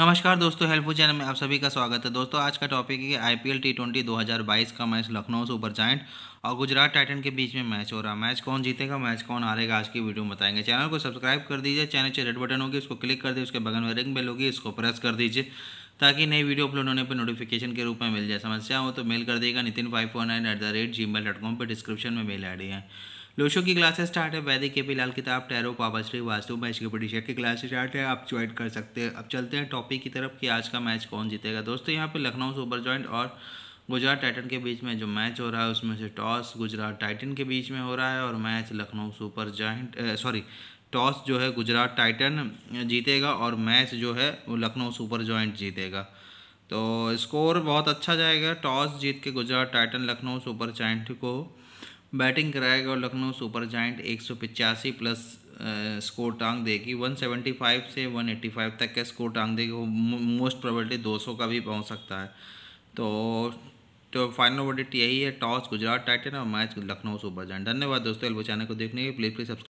नमस्कार दोस्तों helpful channel में आप सभी का स्वागत है दोस्तों आज का टॉपिक है I P L T twenty दो हज़ार बाईस का मैच लखनऊ सुपर जाइंट और गुजरात टाइटन के बीच में मैच हो रहा है मैच कौन जीतेगा मैच कौन हारेगा आज की वीडियो में बताएंगे चैनल को सब्सक्राइब कर दीजिए चैनल से रेड बटन होगी उसको क्लिक कर दीजिए उसके बगल में रिंग बेल होगी इसको प्रेस कर दीजिए ताकि नई वीडियो अपलोड होने पर नोटिफिकेशन के रूप में मिल जाए समस्या हो तो मेल कर देगा Nitin five four nine at the rate G mail dot com पर डिस्क्रिप्शन में मेल आई डी है लोशो की क्लासेस स्टार्ट है वैदिक के लाल किताब टैरो पापा श्री वास्तु मैच इसके बड़ीशा की क्लासेस स्टार्ट है आप ज्वाइन कर सकते हैं अब चलते हैं टॉपिक की तरफ कि आज का मैच कौन जीतेगा दोस्तों यहाँ पे लखनऊ सुपर जॉइंट और गुजरात टाइटन के बीच में जो मैच हो रहा है उसमें से टॉस गुजरात टाइटन के बीच में हो रहा है और match Lucknow super giant sorry toss जो है गुजरात टाइटन जीतेगा और मैच जो है वो लखनऊ सुपर जॉइंट जीतेगा तो स्कोर बहुत अच्छा जाएगा टॉस जीत के Gujarat titan Lucknow super giant को बैटिंग कराएगा और लखनऊ सुपर जाइंट एक प्लस स्कोर टांग देगी 175 से 185 तक का स्कोर टांग देगी वो मोस्ट प्रोबेबली 200 का भी पहुंच सकता है तो तो फाइनल वर्डिट यही है टॉस गुजरात टाइटन और मैच लखनऊ सुपर जाइंट धन्यवाद दोस्तों एल्बो चैनल को देखने के लिए प्लीज़ प्लीज़ सब्सक्राइब